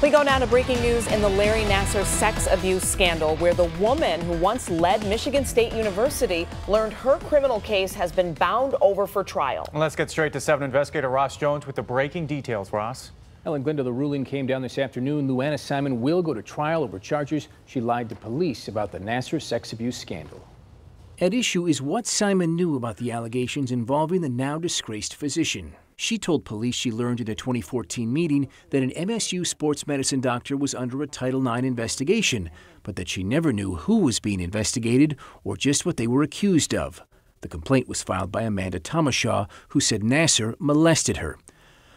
We go now to breaking news in the Larry Nasser sex abuse scandal, where the woman who once led Michigan State University learned her criminal case has been bound over for trial. Let's get straight to 7 investigator Ross Jones with the breaking details, Ross. Ellen Glenda, the ruling came down this afternoon. Luana Simon will go to trial over charges she lied to police about the Nasser sex abuse scandal. At issue is what Simon knew about the allegations involving the now disgraced physician. She told police she learned in a 2014 meeting that an MSU sports medicine doctor was under a Title IX investigation, but that she never knew who was being investigated or just what they were accused of. The complaint was filed by Amanda Tomashaw, who said Nasser molested her.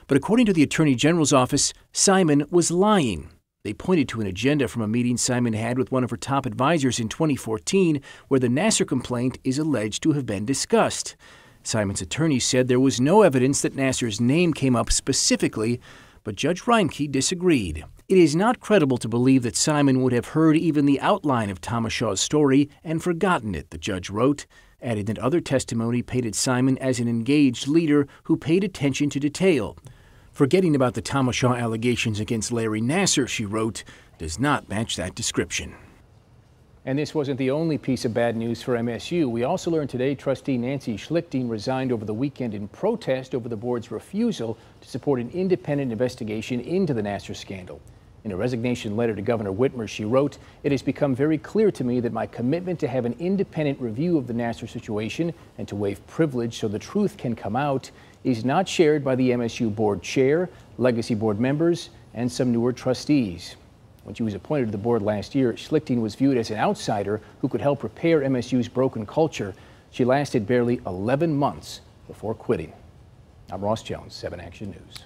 But according to the Attorney General's office, Simon was lying. They pointed to an agenda from a meeting Simon had with one of her top advisors in 2014 where the Nasser complaint is alleged to have been discussed. Simon's attorney said there was no evidence that Nasser's name came up specifically, but Judge Reinke disagreed. It is not credible to believe that Simon would have heard even the outline of Shaw's story and forgotten it, the judge wrote, adding that other testimony painted Simon as an engaged leader who paid attention to detail. Forgetting about the Shaw allegations against Larry Nasser, she wrote, does not match that description. And this wasn't the only piece of bad news for MSU. We also learned today trustee Nancy Schlichting resigned over the weekend in protest over the board's refusal to support an independent investigation into the Nasser scandal. In a resignation letter to Governor Whitmer, she wrote, It has become very clear to me that my commitment to have an independent review of the Nasser situation and to waive privilege so the truth can come out is not shared by the MSU board chair, legacy board members, and some newer trustees. When she was appointed to the board last year, Schlichting was viewed as an outsider who could help repair MSU's broken culture. She lasted barely 11 months before quitting. I'm Ross Jones, 7 Action News.